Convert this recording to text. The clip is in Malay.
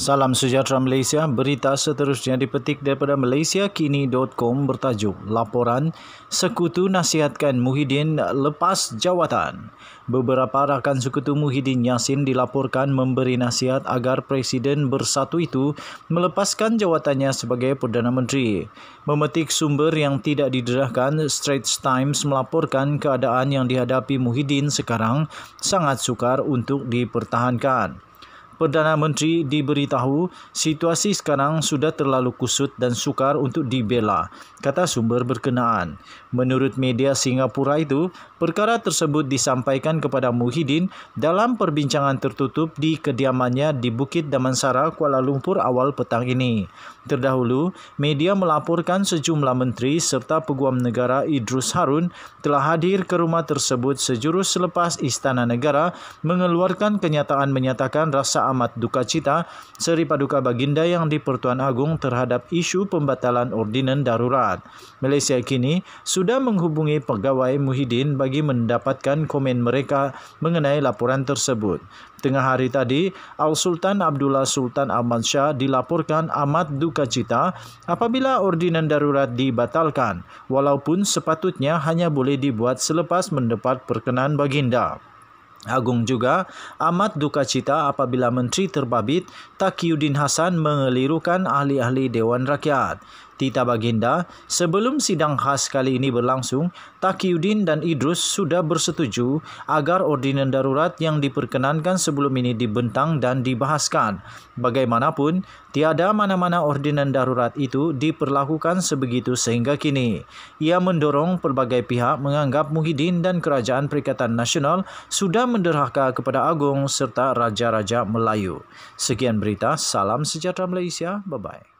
Salam sejahtera Malaysia. Berita seterusnya dipetik daripada malaysiakini.com bertajuk Laporan Sekutu Nasihatkan Muhyiddin Lepas Jawatan. Beberapa rakan sekutu Muhyiddin Yassin dilaporkan memberi nasihat agar Presiden Bersatu itu melepaskan jawatannya sebagai Perdana Menteri. Memetik sumber yang tidak didedahkan, Straits Times melaporkan keadaan yang dihadapi Muhyiddin sekarang sangat sukar untuk dipertahankan. Perdana Menteri diberitahu situasi sekarang sudah terlalu kusut dan sukar untuk dibela, kata sumber berkenaan. Menurut media Singapura itu, perkara tersebut disampaikan kepada Muhyiddin dalam perbincangan tertutup di kediamannya di Bukit Damansara, Kuala Lumpur awal petang ini. Terdahulu, media melaporkan sejumlah menteri serta peguam negara Idrus Harun telah hadir ke rumah tersebut sejurus selepas Istana Negara mengeluarkan kenyataan menyatakan rasa amat duka cita Seri Paduka Baginda yang di Pertuan Agung terhadap isu pembatalan ordinan darurat. Malaysia kini sudah menghubungi pegawai Muhyiddin bagi mendapatkan komen mereka mengenai laporan tersebut. Tengah hari tadi, Al Sultan Abdullah Sultan Ahmad Shah dilaporkan amat duka cita apabila ordinan darurat dibatalkan walaupun sepatutnya hanya boleh dibuat selepas mendapat perkenan baginda. Agung juga amat duka cita apabila Menteri Terbabit Takiuddin Hasan mengelirukan ahli-ahli Dewan Rakyat. Tita Baginda, sebelum sidang khas kali ini berlangsung, Takiuddin dan Idrus sudah bersetuju agar ordinan darurat yang diperkenankan sebelum ini dibentang dan dibahaskan. Bagaimanapun, tiada mana-mana ordinan darurat itu diperlakukan sebegitu sehingga kini. Ia mendorong pelbagai pihak menganggap Muhyiddin dan Kerajaan Perikatan Nasional sudah menderhaka kepada Agong serta Raja-Raja Melayu. Sekian berita, salam sejahtera Malaysia, bye-bye.